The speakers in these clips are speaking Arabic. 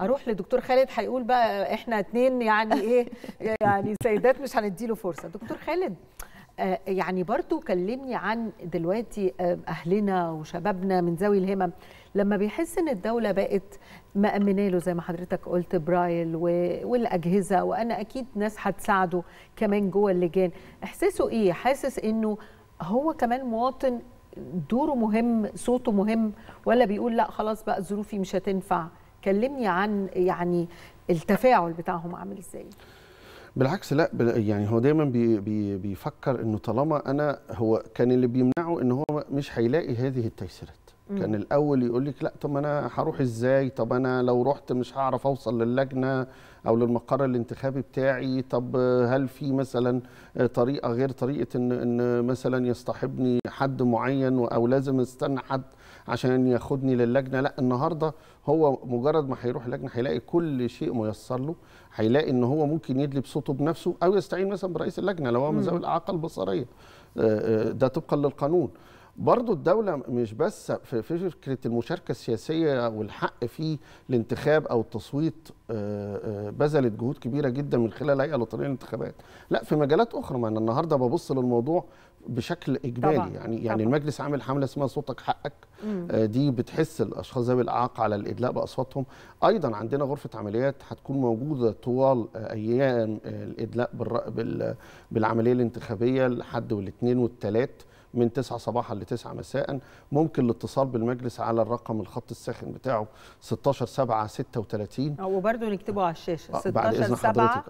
اروح لدكتور خالد هيقول بقى احنا اتنين يعني ايه يعني سيدات مش هنديله فرصه دكتور خالد آه، يعني برضو كلمني عن دلوقتي آه، اهلنا وشبابنا من ذوي الهمم لما بيحس ان الدوله بقت مامنه له زي ما حضرتك قلت برايل والاجهزه وانا اكيد ناس هتساعده كمان جوه اللجان احساسه ايه حاسس انه هو كمان مواطن دوره مهم صوته مهم ولا بيقول لا خلاص بقى ظروفي مش هتنفع كلمني عن يعني التفاعل بتاعهم عامل ازاي بالعكس لا يعني هو دايما بي بي بيفكر انه طالما انا هو كان اللي بيمنعه ان هو مش هيلاقي هذه التيسيرات كان الاول يقول لك لا طب انا هروح ازاي طب انا لو رحت مش هعرف اوصل للجنه او للمقر الانتخابي بتاعي طب هل في مثلا طريقه غير طريقه ان ان مثلا يصطحبني حد معين او لازم استنى حد عشان ياخدني للجنه لا النهارده هو مجرد ما هيروح لجنه هيلاقي كل شيء ميسر له هيلاقي ان هو ممكن يدلي بصوته بنفسه او يستعين مثلا برئيس اللجنه لو هو من ذوي الاعاقه البصريه آه، آه، ده طبقا للقانون برضو الدولة مش بس في فكرة المشاركة السياسية والحق في الانتخاب أو التصويت آه، آه، بذلت جهود كبيرة جدا من خلال هيئة الوطنية للانتخابات لا في مجالات أخرى ما أنا النهاردة ببص للموضوع بشكل اجمالي طبعا. يعني, يعني طبعا. يعني المجلس عامل حمله اسمها صوتك حقك مم. آه، دي بتحس الاشخاص ذوي الاعاقه على الادلاء باصواتهم ايضا عندنا غرفه عمليات هتكون موجوده طوال ايام الادلاء بالعمليه الانتخابيه الحد والاثنين والثلاث من 9 صباحا ل 9 مساء ممكن الاتصال بالمجلس على الرقم الخط الساخن بتاعه 16 7 36 وبرده نكتبه على الشاشه 16 آه، 7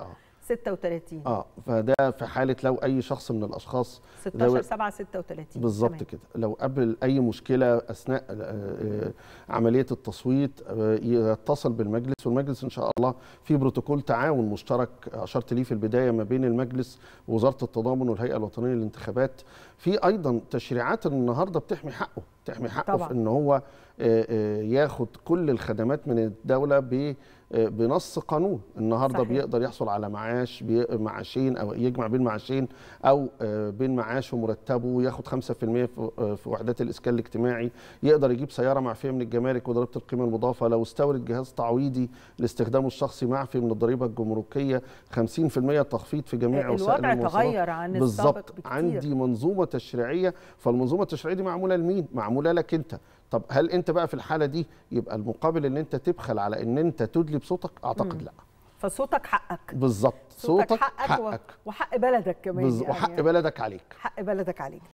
36 اه فده في حاله لو اي شخص من الاشخاص 16 7 36 بالظبط كده لو قبل اي مشكله اثناء آه، آه، عمليه التصويت آه، يتصل بالمجلس والمجلس ان شاء الله في بروتوكول تعاون مشترك اشرت ليه في البدايه ما بين المجلس ووزاره التضامن والهيئه الوطنيه للانتخابات في ايضا تشريعات النهارده بتحمي حقه بتحمي حقه طبعا. في ان هو ياخد كل الخدمات من الدوله ب آه، بنص قانون النهارده صحيح. بيقدر يحصل على معاش معاشين او يجمع بين معاشين او آه، بين معاش ومرتبه ياخد 5% آه، في وحدات الاسكان الاجتماعي يقدر يجيب سياره معفيه من الجمارك وضريبه القيمه المضافه لو استورد جهاز تعويضي لاستخدامه الشخصي معفي من الضريبه الجمركيه 50% تخفيض في جميع وسائل المواصلات تغير عن بالظبط عندي منظومه تشريعيه فالمنظومه التشريعيه دي معموله لمين معموله لك انت طب هل انت بقى في الحاله دي يبقى المقابل ان انت تبخل على ان انت تدلي بصوتك اعتقد لا فصوتك حقك بالظبط صوتك, صوتك حقك, حقك وحق بلدك كمان بز... يعني وحق بلدك عليك حق بلدك عليك